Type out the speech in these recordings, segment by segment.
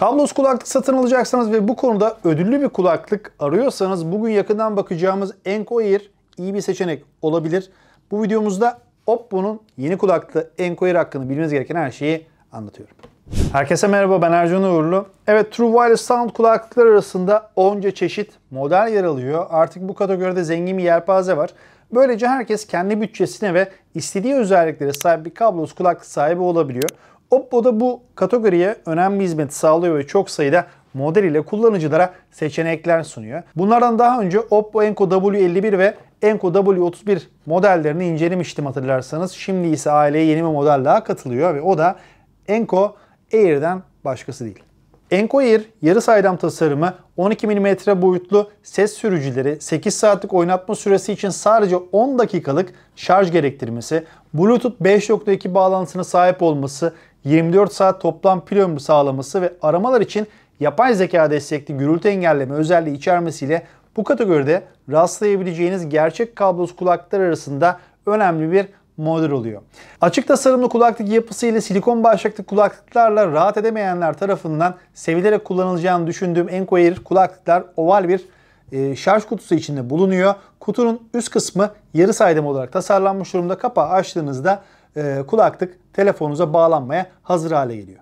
Kablosuz kulaklık satın alacaksanız ve bu konuda ödüllü bir kulaklık arıyorsanız bugün yakından bakacağımız Enco Air iyi bir seçenek olabilir. Bu videomuzda Oppo'nun yeni kulaklığı Enco Air hakkında bilmeniz gereken her şeyi anlatıyorum. Herkese merhaba ben Ercan Uğurlu. Evet True Wireless Sound kulaklıklar arasında onca çeşit model yer alıyor. Artık bu kategoride zengin bir yelpaze var. Böylece herkes kendi bütçesine ve istediği özelliklere sahip bir kablosuz kulaklık sahibi olabiliyor. Oppo da bu kategoriye önemli hizmet sağlıyor ve çok sayıda model ile kullanıcılara seçenekler sunuyor. Bunlardan daha önce Oppo Enco W51 ve Enco W31 modellerini incelemiştim hatırlarsanız. Şimdi ise aileye yeni bir model daha katılıyor ve o da Enco Air'den başkası değil. Enco Air yarı saydam tasarımı 12 mm boyutlu ses sürücüleri, 8 saatlik oynatma süresi için sadece 10 dakikalık şarj gerektirmesi, Bluetooth 5.2 bağlantısına sahip olması, 24 saat toplam pil ömrü sağlaması ve aramalar için yapay zeka destekli gürültü engelleme özelliği içermesiyle bu kategoride rastlayabileceğiniz gerçek kablosuz kulaklıklar arasında önemli bir model oluyor. Açık tasarımlı kulaklık yapısı ile silikon başlıklı kulaklıklarla rahat edemeyenler tarafından sevilerek kullanılacağını düşündüğüm Encoair kulaklıklar oval bir e, şarj kutusu içinde bulunuyor. Kutunun üst kısmı yarı saydam olarak tasarlanmış durumda. Kapağı açtığınızda e, kulaklık telefonunuza bağlanmaya hazır hale geliyor.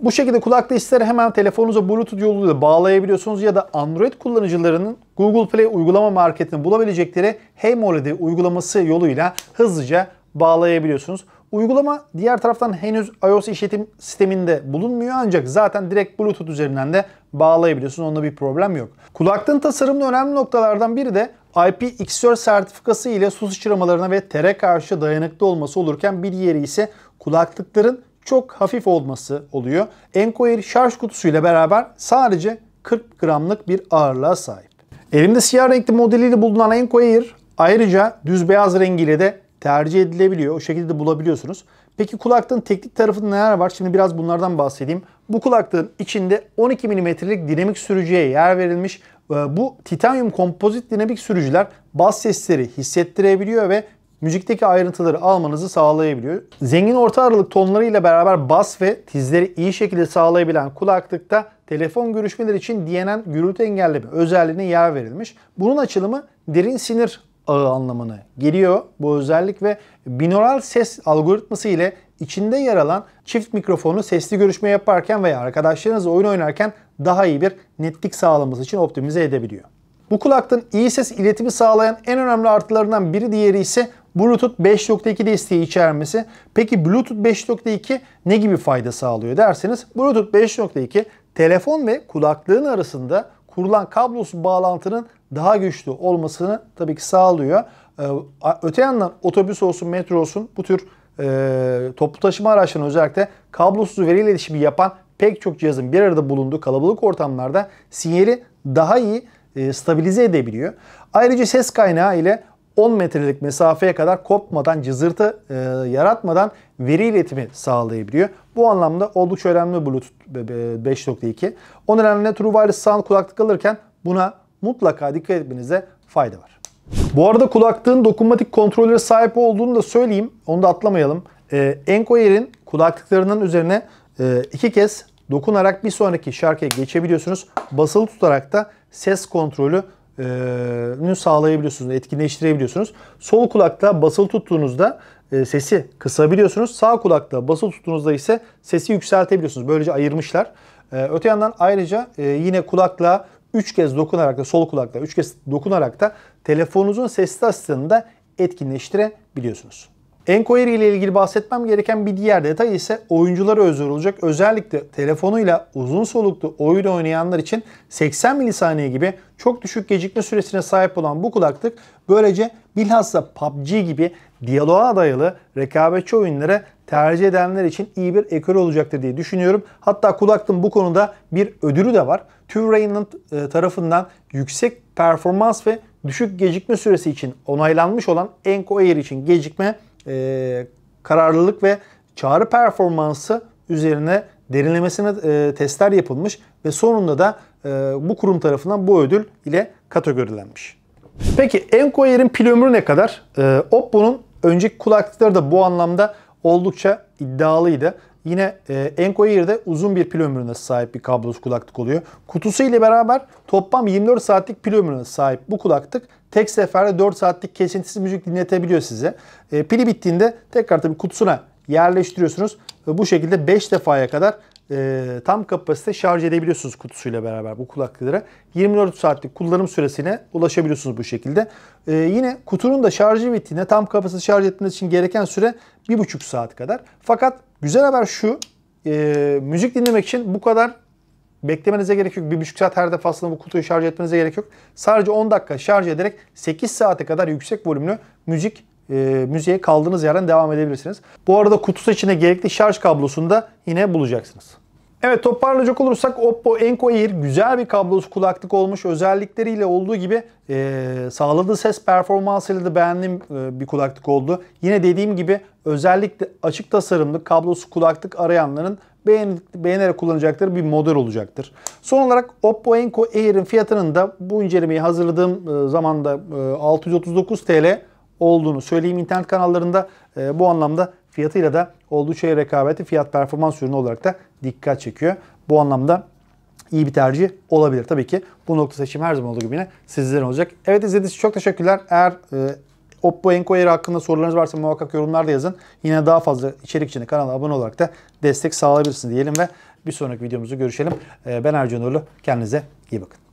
Bu şekilde kulaklığı ister hemen telefonunuza Bluetooth yoluyla bağlayabiliyorsunuz ya da Android kullanıcılarının Google Play uygulama marketinde bulabilecekleri Hey HeyMolide uygulaması yoluyla hızlıca bağlayabiliyorsunuz. Uygulama diğer taraftan henüz iOS işletim sisteminde bulunmuyor ancak zaten direkt Bluetooth üzerinden de bağlayabiliyorsunuz. Onda bir problem yok. Kulaklığın tasarımında önemli noktalardan biri de IPX4 sertifikası ile su sıçramalarına ve tere karşı dayanıklı olması olurken bir yeri ise kulaklıkların çok hafif olması oluyor. Encoir şarj kutusuyla beraber sadece 40 gramlık bir ağırlığa sahip. Elimde siyah renkli modeliyle bulunan Encoir ayrıca düz beyaz rengiyle de tercih edilebiliyor. O şekilde de bulabiliyorsunuz. Peki kulaklığın teknik tarafında neler var? Şimdi biraz bunlardan bahsedeyim. Bu kulaklığın içinde 12 milimetrelik dinamik sürücüye yer verilmiş ee, bu titanyum kompozit dinamik sürücüler bas sesleri hissettirebiliyor ve müzikteki ayrıntıları almanızı sağlayabiliyor. Zengin orta aralık tonlarıyla beraber bas ve tizleri iyi şekilde sağlayabilen kulaklıkta telefon görüşmeleri için DNN gürültü engelleme özelliğine yer verilmiş. Bunun açılımı derin sinir ağı anlamına geliyor bu özellik ve binoral ses algoritması ile içinde yer alan çift mikrofonu sesli görüşme yaparken veya arkadaşlarınızla oyun oynarken daha iyi bir netlik sağlaması için optimize edebiliyor. Bu kulaklığın iyi ses iletimi sağlayan en önemli artılarından biri diğeri ise Bluetooth 5.2 desteği içermesi. Peki Bluetooth 5.2 ne gibi fayda sağlıyor derseniz Bluetooth 5.2 telefon ve kulaklığın arasında kurulan kablosuz bağlantının daha güçlü olmasını tabii ki sağlıyor. Ee, öte yandan otobüs olsun, metro olsun bu tür e, toplu taşıma araçlarının özellikle kablosuz veri iletişimi yapan pek çok cihazın bir arada bulunduğu kalabalık ortamlarda sinyali daha iyi e, stabilize edebiliyor. Ayrıca ses kaynağı ile 10 metrelik mesafeye kadar kopmadan, cızırtı e, yaratmadan veri iletimi sağlayabiliyor. Bu anlamda oldukça önemli Bluetooth 5.2. O nedenle True Wireless Sound kulaklık alırken buna mutlaka dikkat etmenize fayda var. Bu arada kulaklığın dokunmatik kontrollere sahip olduğunu da söyleyeyim. Onu da atlamayalım. Ee, Encoyer'in kulaklıklarının üzerine e, iki kez dokunarak bir sonraki şarkıya geçebiliyorsunuz. Basılı tutarak da ses kontrolünü e, sağlayabiliyorsunuz, etkinleştirebiliyorsunuz. Sol kulakta basılı tuttuğunuzda e, sesi kısabiliyorsunuz. Sağ kulakta basılı tuttuğunuzda ise sesi yükseltebiliyorsunuz. Böylece ayırmışlar. öte yandan ayrıca yine kulakla 3 kez dokunarak da sol kulakla 3 kez dokunarak da telefonunuzun ses asistanını da etkinleştirebiliyorsunuz. Enquiry ile ilgili bahsetmem gereken bir diğer detay ise oyunculara özel olacak. Özellikle telefonuyla uzun soluklu oyun oynayanlar için 80 milisaniye gibi çok düşük gecikme süresine sahip olan bu kulaklık böylece bilhassa PUBG gibi diyaloğa dayalı rekabetçi oyunlara tercih edenler için iyi bir ekol olacaktır diye düşünüyorum. Hatta kulaklığın bu konuda bir ödülü de var. TÜV e, tarafından yüksek performans ve düşük gecikme süresi için onaylanmış olan Enco Air için gecikme e, kararlılık ve çağrı performansı üzerine derinlemesine e, testler yapılmış ve sonunda da e, bu kurum tarafından bu ödül ile kategorilenmiş. Peki Encoyer'in pil ömrü ne kadar? E, Oppo'nun önceki kulaklıkları da bu anlamda oldukça iddialıydı. Yine e, Encoair'de uzun bir pil ömrüne sahip bir kablosuz kulaklık oluyor. Kutusu ile beraber toplam 24 saatlik pil ömrüne sahip bu kulaklık tek seferde 4 saatlik kesintisiz müzik dinletebiliyor size. E, pili bittiğinde tekrar tabii kutusuna yerleştiriyorsunuz ve bu şekilde 5 defaya kadar e, tam kapasite şarj edebiliyorsunuz kutusuyla beraber bu kulaklıklara. 24 saatlik kullanım süresine ulaşabiliyorsunuz bu şekilde. E, yine kutunun da şarjı bittiğinde tam kapasite şarj etmeniz için gereken süre 1,5 saat kadar. Fakat Güzel haber şu. E, müzik dinlemek için bu kadar beklemenize gerek yok. Bir buçuk saat her defasında bu kutuyu şarj etmenize gerek yok. Sadece 10 dakika şarj ederek 8 saate kadar yüksek volümlü müzik e, müziğe kaldığınız yerden devam edebilirsiniz. Bu arada kutusu içinde gerekli şarj kablosunu da yine bulacaksınız. Evet toparlayacak olursak Oppo Enco Air güzel bir kablosu kulaklık olmuş. Özellikleriyle olduğu gibi e, sağladığı ses performansıyla da beğendiğim e, bir kulaklık oldu. Yine dediğim gibi özellikle açık tasarımlı kablosu kulaklık arayanların beğen, beğenerek kullanacakları bir model olacaktır. Son olarak Oppo Enco Air'in fiyatının da bu incelemeyi hazırladığım e, zamanda e, 639 TL olduğunu söyleyeyim. internet kanallarında e, bu anlamda fiyatıyla da oldukça şey rekabeti fiyat performans ürünü olarak da dikkat çekiyor. Bu anlamda iyi bir tercih olabilir. Tabii ki bu nokta seçim her zaman olduğu gibi yine sizlerin olacak. Evet izlediğiniz için çok teşekkürler. Eğer e, Oppo Enquirer hakkında sorularınız varsa muhakkak yorumlarda yazın. Yine daha fazla içerik için kanala abone olarak da destek sağlayabilirsiniz diyelim ve bir sonraki videomuzu görüşelim. E, ben Ercan Uğurlu. Kendinize iyi bakın.